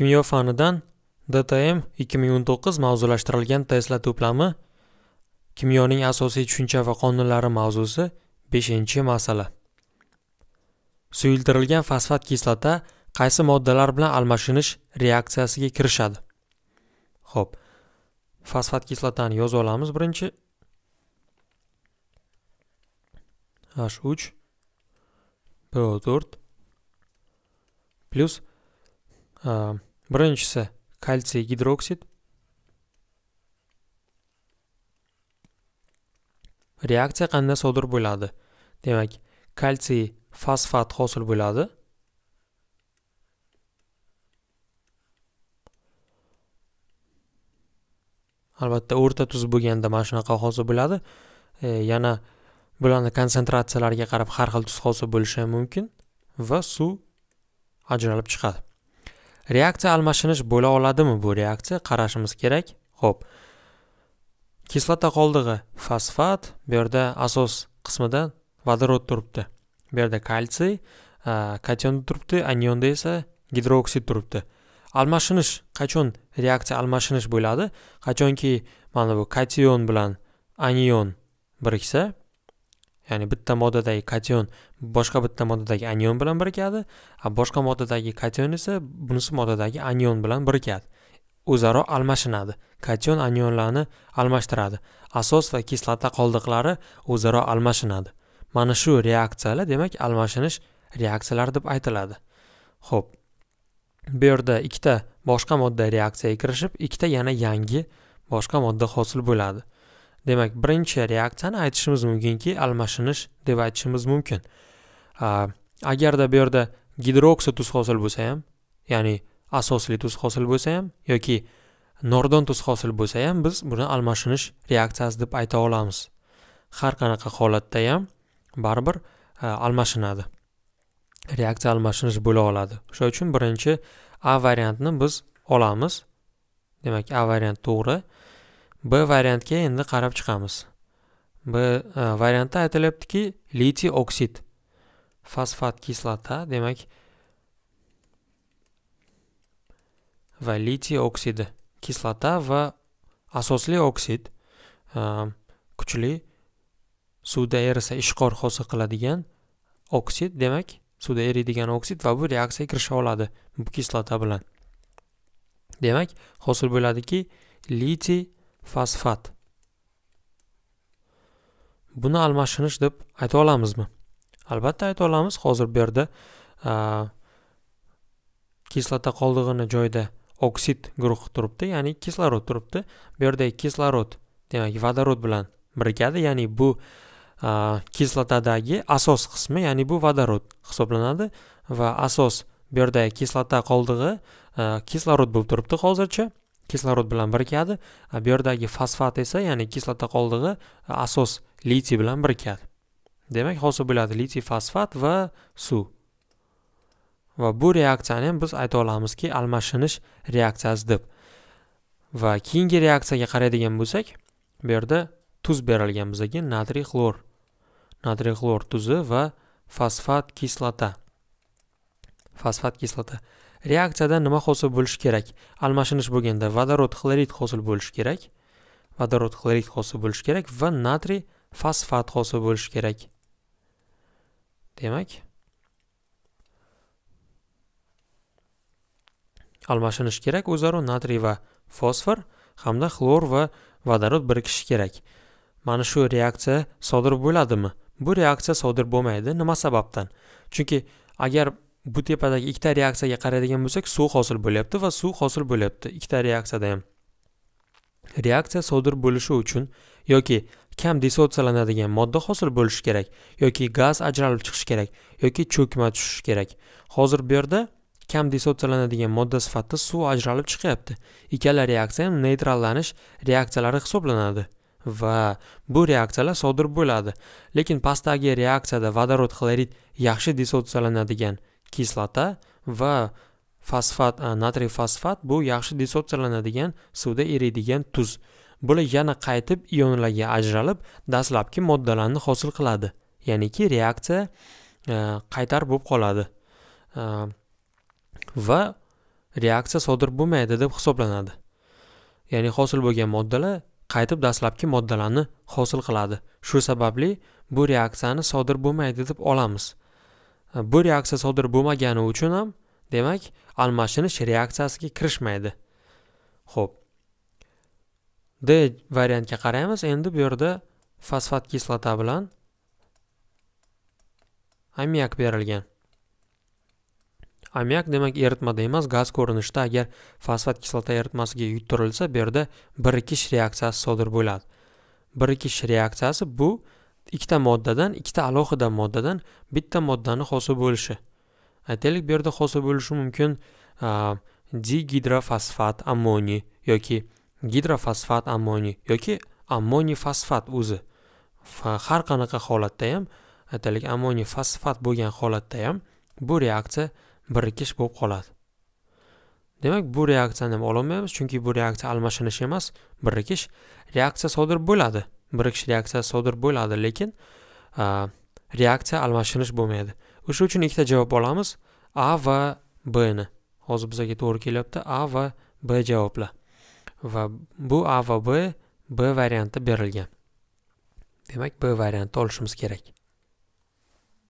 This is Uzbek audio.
kimyo fanidan dtm 2019 mavzulashtirilgan testlar to'plami kimyoning asosiy tushuncha va qonunlari mavzusi 5 masala suyultirilgan fosfat kislota qaysi moddalar bilan almashinish reaksiyasiga kirishadi Xo'p. fosfat kislotani yozib olamiz birinchi h3 po4 plyus birinchisi kalsiy gidroksid reaksiya qanday sodir bo'ladi demak kalsiy fosfat hosil bo'ladi albatta o'rta tuz bo'lganda mana shunaqa hosil bo'ladi e, yana bularni konsentratsiyalariga qarab har xil tuz hosil bo'lishi mumkin va suv ajralib chiqadi reaksiya almashinish bo'la oladimi bu reaksiya qarashimiz kerak ho'p kislota qoldig'i fosfat bu yerda asos qismida vodorod turibdi bu yerda kalsiy kationda turibdi anionda esa gidroksid turibdi almashinish qachon reaksiya almashinish bo'ladi qachonki mana bu kation bilan anion biriksa ya'ni bitta moddadagi kation boshqa bitta moddadagi anion bilan birikadi a boshqa moddadagi kation esa bunisi moddadagi anion bilan birikadi o'zaro almashinadi kation anionlarni almashtiradi asos va kislota qoldiqlari o'zaro almashinadi mana shu reaksiyalar demak almashinish reaksiyalari deb aytiladi ho'p bu yerda ikkita boshqa modda reaksiyaga kirishib ikkita yana yangi boshqa modda hosil bo'ladi demak birinchi reaksiyani aytishimiz mumkinki almashinish deb aytishimiz mumkin agarda bu yerda gidroksi tuz hosil bo'lsa ham ya'ni asosli tuz hosil bo'lsa ham yoki nordon tuz hosil bo'lsa ham biz buni almashinish reaksiyasi deb ayta olamiz har qanaqa holatda ham baribir almashinadi reaksiya almashinish bo'la oladi o'sha uchun birinchi a variantni biz olamiz demak a variant to'g'ri b variantga endi qarab chiqamiz b e, variantda aytilyaptiki litiy oksid fosfat kislota demak va litiy oksidi kislota va asosli oksid e, kuchli suvda erisa ishqor hosil qiladigan oksid demak suvda eriydigan oksid va bu reaksiyaga kirisha oladi bu kislota bilan demak hosil bo'ladiki litiy fosfat buni almashinish deb ayta olamizmi albatta ayta olamiz hozir bu yerda kislota qoldig'ini joyida oksid guruhi turibdi ya'ni kislorod turibdi bu yerda kislorod demak vodorod bilan birgada ya'ni bu kislotadagi asos qismi ya'ni bu vodorod hisoblanadi va asos bu yerda kislota qoldig'i kislorod bo'lib turibdi hozircha kislorod bilan birikadi bu yerdagi fosfat esa ya'ni kislota qoldig'i asos litiy bilan birikadi demak hosil bo'ladi litiy fosfat va suv va bu reaksiyani ham biz ayta olamizki almashinish reaksiyasi deb va keyingi reaksiyaga qaraydigan bo'lsak bu yerda tuz berilgan bizga natriy xlor natriy xlor tuzi va fosfat kislota fosfat kislota reaksiyada nima hosil bo'lishi kerak almashinish bo'lganda vodorod xlorid hosil bo'lishi kerak vodorod xlorid hosil bo'lishi kerak va natriy fosfat hosil bo'lishi kerak demak almashinish kerak o'zaro natriy va fosfor hamda xlor va vodorod birikishi kerak mana shu reaksiya sodir bo'ladimi bu reaksiya sodir bo'lmaydi nima sababdan chunki agar bu tepadagi ikkita reaksiyaga qaraydigan bo'lsak suv hosil bo'lyapti va suv hosil bo'lyapti ikkita reaksiyada ham reaksiya sodir bo'lishi uchun yoki kam dissotsiyalanadigan modda hosil bo'lishi kerak yoki gaz ajralib chiqishi kerak yoki cho'kma tushishi kerak hozir bu yerda kam dissotsiyalanadigan modda sifatida suv ajralib chiqyapti ikkala reaksiya ham neytrallanish reaksiyalari hisoblanadi va bu reaksiyalar sodir bo'ladi lekin pastdagi reaksiyada vodorod xlorid yaxshi dissotsiyalanadigan kislota va fosfat natriy fosfat bu yaxshi dissotsiyalanadigan suvda eriydigan tuz bular yana qaytib ionlarga ajralib dastlabki moddalarni hosil qiladi ya'niki reaksiya qaytar bo'lib qoladi va reaksiya sodir bo'lmaydi deb hisoblanadi ya'ni hosil bo'lgan moddalar qaytib dastlabki moddalarni hosil qiladi shu sababli bu reaksiyani sodir bo'lmaydi deb olamiz bu reaksiya sodir bo'lmagani uchun ham demak almashinish reaksiyasiga kirishmaydi ho'p d variantga qaraymiz endi bu yerda fosfat kislota bilan ammiak berilgan ammiak demak eritmada emas gaz ko'rinishida agar fosfat kislota eritmasiga yuttirilsa bu yerda birikish reaksiyasi sodir bo'ladi birikish reaksiyasi bu ikkita moddadan ikkita alohida moddadan bitta moddani hosil bo'lishi aytaylik bu yerda hosil bo'lishi mumkin digidrofosfat ammoniy yoki gidrofosfat ammoniy yoki ammoniy fosfat o'zi har qanaqa holatda ham aytaylik ammoniy fosfat bo'lgan holatda ham bu reaksiya birikish bo'lib qoladi demak bu reaksiyani ham ololmaymiz chunki bu reaksiya almashinish emas birikish reaksiya sodir bo'ladi birikish reaksiyasi sodir bo'ladi lekin reaksiya almashinish bo'lmaydi o'sha uchun ikkita javob olamiz a va b ni hozir bizaga to'g'ri kelyapti a va b javoblar va bu a va b b varianti berilgan demak b variantni olishimiz kerak